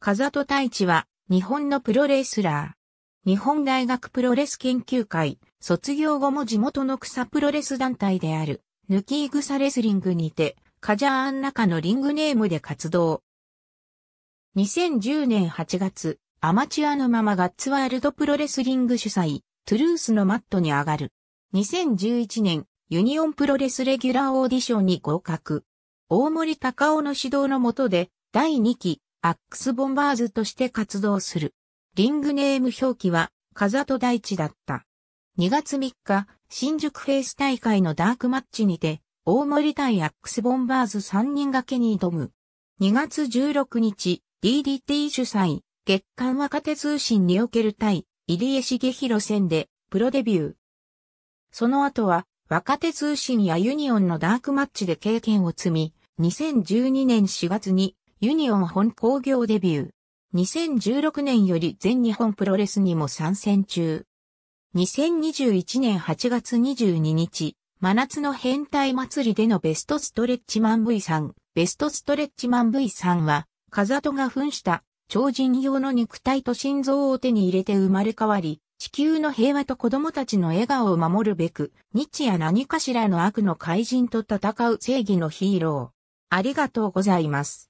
風戸太一は、日本のプロレスラー。日本大学プロレス研究会、卒業後も地元の草プロレス団体である、抜き草レスリングにて、カジャーン中のリングネームで活動。2010年8月、アマチュアのままガッツワールドプロレスリング主催、トゥルースのマットに上がる。2011年、ユニオンプロレスレギュラーオーディションに合格。大森隆夫の指導のもとで、第2期、アックスボンバーズとして活動する。リングネーム表記は、風と大地だった。2月3日、新宿フェイス大会のダークマッチにて、大森対アックスボンバーズ3人掛けに挑む。2月16日、DDT 主催、月間若手通信における対、入江茂弘戦で、プロデビュー。その後は、若手通信やユニオンのダークマッチで経験を積み、2012年4月にユニオン本工業デビュー。2016年より全日本プロレスにも参戦中。2021年8月22日、真夏の変態祭りでのベストストレッチマン V さん、ベストストレッチマン V さんは、風戸が扮した超人用の肉体と心臓を手に入れて生まれ変わり、地球の平和と子供たちの笑顔を守るべく、日夜何かしらの悪の怪人と戦う正義のヒーロー。ありがとうございます。